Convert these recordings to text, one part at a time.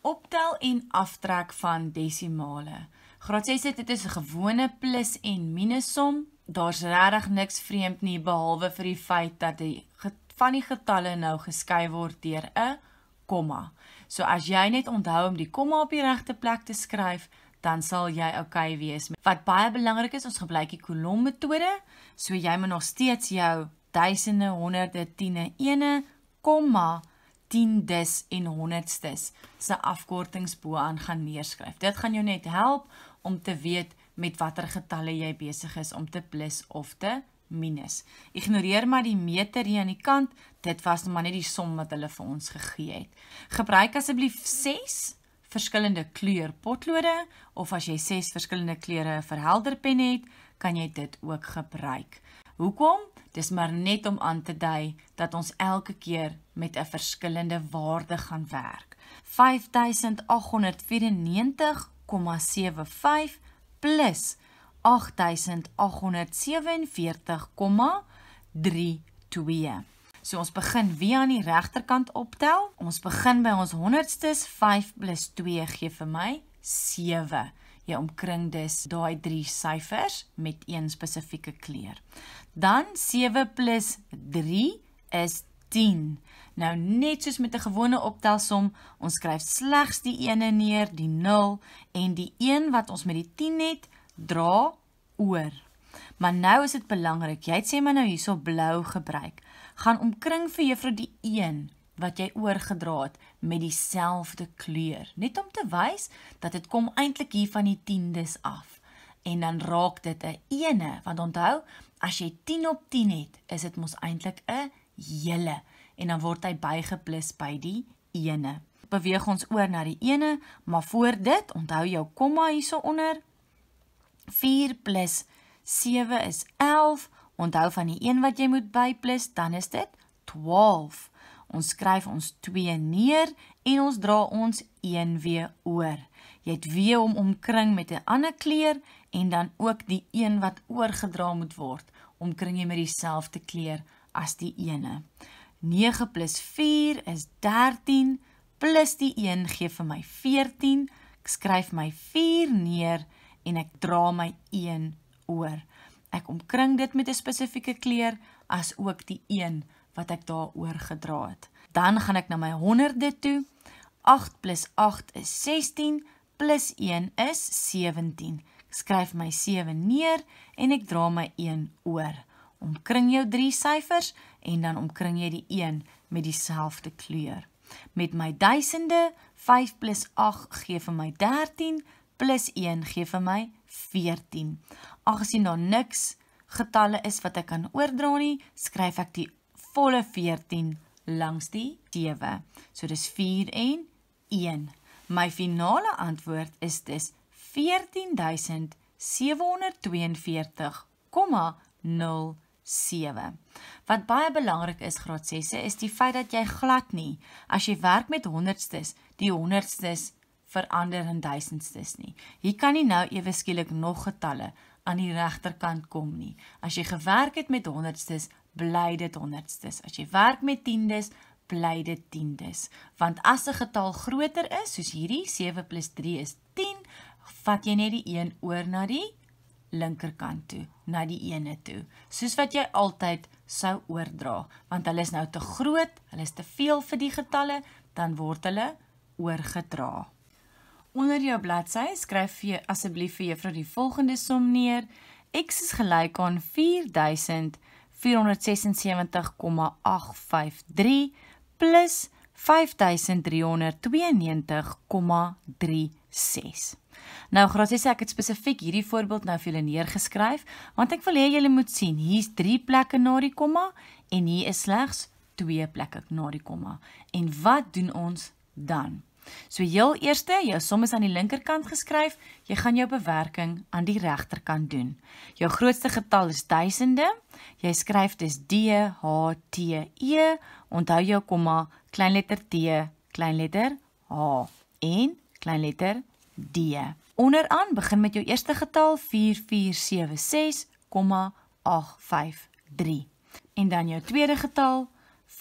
optel en aftrek van desimale. Graad 6 sê dit is 'n gewone plus en minus som. Daar's regtig niks vreemd nie behalwe vir die feit dat die van die getalle nou geskei word deur 'n komma. So as jy net onthou om die komma op die regte plek te skryf, dan sal jy oukei okay wees. Wat baie belangrik is, ons gebruik die kolommetode, so jy moet nog steeds jou duisende, honderde, tiene, ene komma 10des en 100stes se afkortings bo aan gaan neerskryf. Dit gaan jou net help om te weet met watter getalle jy besig is om te plus of te minus. Ignoreer maar die meter hier aan die kant. Dit was nou maar net die som wat hulle vir ons gegee het. Gebruik asseblief 6 verskillende kleur potlode of as jy 6 verskillende kleure verhelderpen het, kan jy dit ook gebruik. Hoekom? Dis maar net om aan te dui dat ons elke keer met 'n verskillende waarde gaan werk. 5894,75 plus 8847,32. So ons begin weer aan die regterkant optel. Ons begin by ons 100stes. 5 plus 2 gee vir my 7 jy omkring dus daai drie syfers met een spesifieke kleur. Dan 7 + 3 is 10. 10. Nou net soos met 'n gewone optelsom, ons skryf slegs die 1 neer, die 0 en die 1 wat ons met die 10 het, dra oor. Maar nou is dit belangrik, jy sê maar nou hierso blou gebruik. Gaan omkring vir juffrou die 1 wat jy oorgedra het met dieselfde kleur, net om te wys dat dit kom eintlik hier van die 10des af. En dan raak dit 'n 1e, want onthou, as jy 10 op 10 het, is dit mos eintlik 'n 1 hele en dan word hy bygeplus by die ene. Beweeg ons oor na die ene, maar voor dit, onthou jou komma hierso onder. 4 plus 7 is 11. Onthou van die een wat jy moet byplus, dan is dit 12. Ons skryf ons 2 neer en ons dra ons 1 weer oor. Jy het weer hom omkring met 'n ander kleur en dan ook die een wat oorgedra moet word, omkring jy met dieselfde kleur as die ene. 9 plus 4 is 13 plus die 1 gee vir my 14. Ek skryf my 4 neer en ek dra my 1 oor. Ek omkring dit met 'n spesifieke kleur as ook die 1 wat ek daar oor gedra het. Dan gaan ek na my 100de toe. 8 plus 8 is 16 plus 1 is 17. Ek skryf my 7 neer en ek dra my 1 oor. 9 omkring jou 3 syfers en dan omkring jy die 1 met dieselfde kleur. Met my duisende 5 8 gee vir my 13 1 gee vir my 14. Aangesien daar niks getalle is wat ek kan oordra nie, skryf ek die volle 14 langs die 7. So dis 4 en 1. My finale antwoord is dis 14742, 0 7. Wat baie belangrik is graad 6 se is die feit dat jy glad nie as jy werk met honderdstes, die honderdstes verander in duisendstes nie. Jy kan nie nou ewe skielik nog getalle aan die regterkant kom nie. As jy gewerk het met honderdstes, bly dit honderdstes. As jy werk met tiendes, bly dit tiendes. Want as 'n getal groter is, soos hierdie 7 + 3 is 10, vat jy net die 1 oor na die linkerkant toe na die ene toe soos wat jy altyd sou oordra want hulle is nou te groot hulle is te veel vir die getalle dan word hulle oorgedra onder jou bladsy skryf vir asseblief vir juffrou die volgende som neer x is gelyk aan 4476,853 plus 5392,36 Nou grasie sê ek het spesifiek hierdie voorbeeld nou vir julle neergeskryf want ek wil hê julle moet sien hier's 3 plekke na die komma en hier is slegs 2 plekke na die komma. En wat doen ons dan? So heel eerste, jou som is aan die linkerkant geskryf, jy gaan jou bewerking aan die regterkant doen. Jou grootste getal is duisende. Jy skryf dit is D H T E. Onthou jou komma, kleinletter T, kleinletter H en kleinletter 1. D. Onderaan begin met jou eerste getal 4476,853. En dan jou tweede getal 5392,36.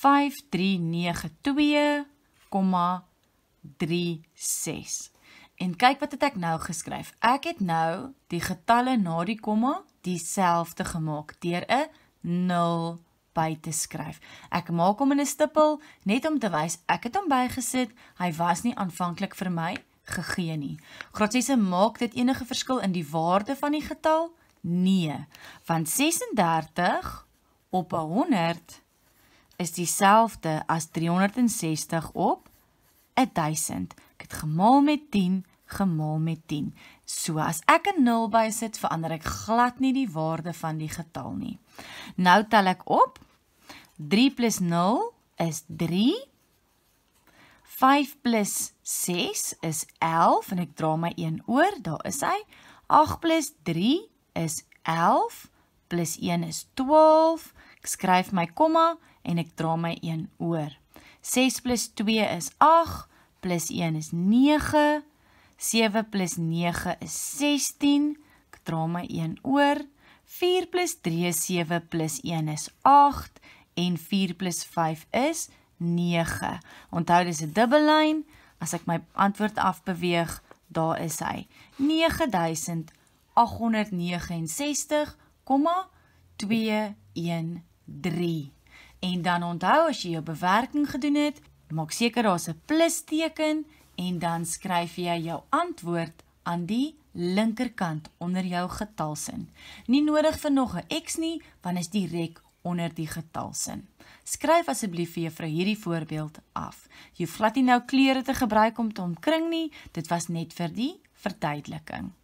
En kyk wat het ek nou geskryf. Ek het nou die getalle na die komma dieselfde gemaak deur 'n 0 by te skryf. Ek maak hom in 'n stippel net om te wys ek het hom bygesit. Hy was nie aanvanklik vir my gegee nie. Graad 6 maak dit enige verskil in die waarde van die getal? Nee, want 36 op 100 is dieselfde as 360 op 1000. Ek het gemaal met 10 gemaal met 10. So as ek 'n 0 by sit, verander ek glad nie die waarde van die getal nie. Nou tel ek op. 3 + 0 is 3. 5 plus 6 is 11 en ek dra my 1 oor, daar is hy. 8 plus 3 is 11 plus 1 is 12. Ek skryf my komma en ek dra my 1 oor. 6 plus 2 is 8 plus 1 is 9. 7 plus 9 is 16. Ek dra my 1 oor. 4 plus 3 is 7 plus 1 is 8 en 4 plus 5 is 9. 9. Onthou dis 'n dubbel lyn. As ek my antwoord afbeweeg, daar is hy. 9869,213. En dan onthou as jy jou bewerking gedoen het, maak seker daar's 'n plus teken en dan skryf jy jou antwoord aan die linkerkant onder jou getalsin. Nie nodig vir nog 'n x nie, want is direk onder die getalsin. Skryf asseblief vir juffrou hierdie voorbeeld af. Jy hoef glad nie nou kleure te gebruik om te omkring nie. Dit was net vir die verduideliking.